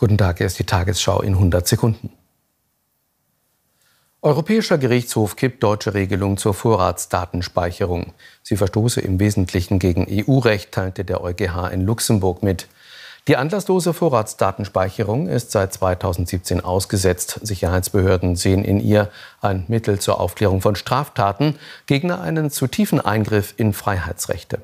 Guten Tag, hier ist die Tagesschau in 100 Sekunden. Europäischer Gerichtshof kippt deutsche Regelung zur Vorratsdatenspeicherung. Sie verstoße im Wesentlichen gegen EU-Recht, teilte der EuGH in Luxemburg mit. Die anlasslose Vorratsdatenspeicherung ist seit 2017 ausgesetzt. Sicherheitsbehörden sehen in ihr ein Mittel zur Aufklärung von Straftaten Gegner einen zu tiefen Eingriff in Freiheitsrechte.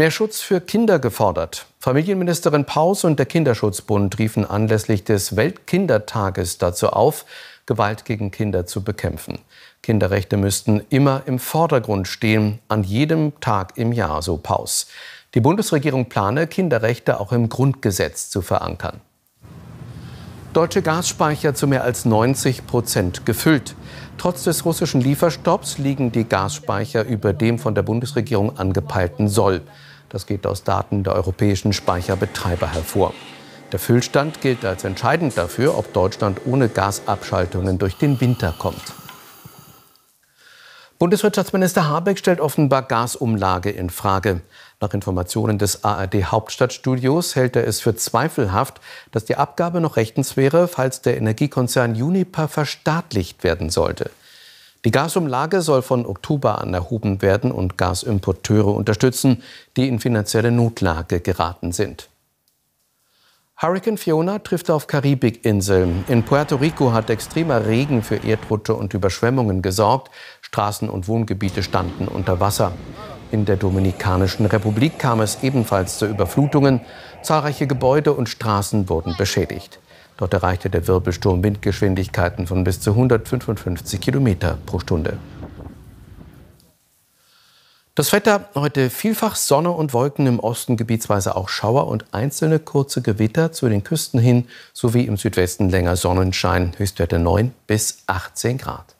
Mehr Schutz für Kinder gefordert. Familienministerin Paus und der Kinderschutzbund riefen anlässlich des Weltkindertages dazu auf, Gewalt gegen Kinder zu bekämpfen. Kinderrechte müssten immer im Vordergrund stehen, an jedem Tag im Jahr, so Paus. Die Bundesregierung plane, Kinderrechte auch im Grundgesetz zu verankern deutsche Gasspeicher zu mehr als 90 Prozent gefüllt. Trotz des russischen Lieferstopps liegen die Gasspeicher über dem von der Bundesregierung angepeilten Soll. Das geht aus Daten der europäischen Speicherbetreiber hervor. Der Füllstand gilt als entscheidend dafür, ob Deutschland ohne Gasabschaltungen durch den Winter kommt. Bundeswirtschaftsminister Habeck stellt offenbar Gasumlage in Frage. Nach Informationen des ARD Hauptstadtstudios hält er es für zweifelhaft, dass die Abgabe noch rechtens wäre, falls der Energiekonzern Uniper verstaatlicht werden sollte. Die Gasumlage soll von Oktober an erhoben werden und Gasimporteure unterstützen, die in finanzielle Notlage geraten sind. Hurricane Fiona trifft auf Karibikinseln. In Puerto Rico hat extremer Regen für Erdrutsche und Überschwemmungen gesorgt. Straßen und Wohngebiete standen unter Wasser. In der Dominikanischen Republik kam es ebenfalls zu Überflutungen. Zahlreiche Gebäude und Straßen wurden beschädigt. Dort erreichte der Wirbelsturm Windgeschwindigkeiten von bis zu 155 Kilometer pro Stunde. Das Wetter heute vielfach Sonne und Wolken, im Osten gebietsweise auch Schauer und einzelne kurze Gewitter zu den Küsten hin, sowie im Südwesten länger Sonnenschein, Höchstwerte 9 bis 18 Grad.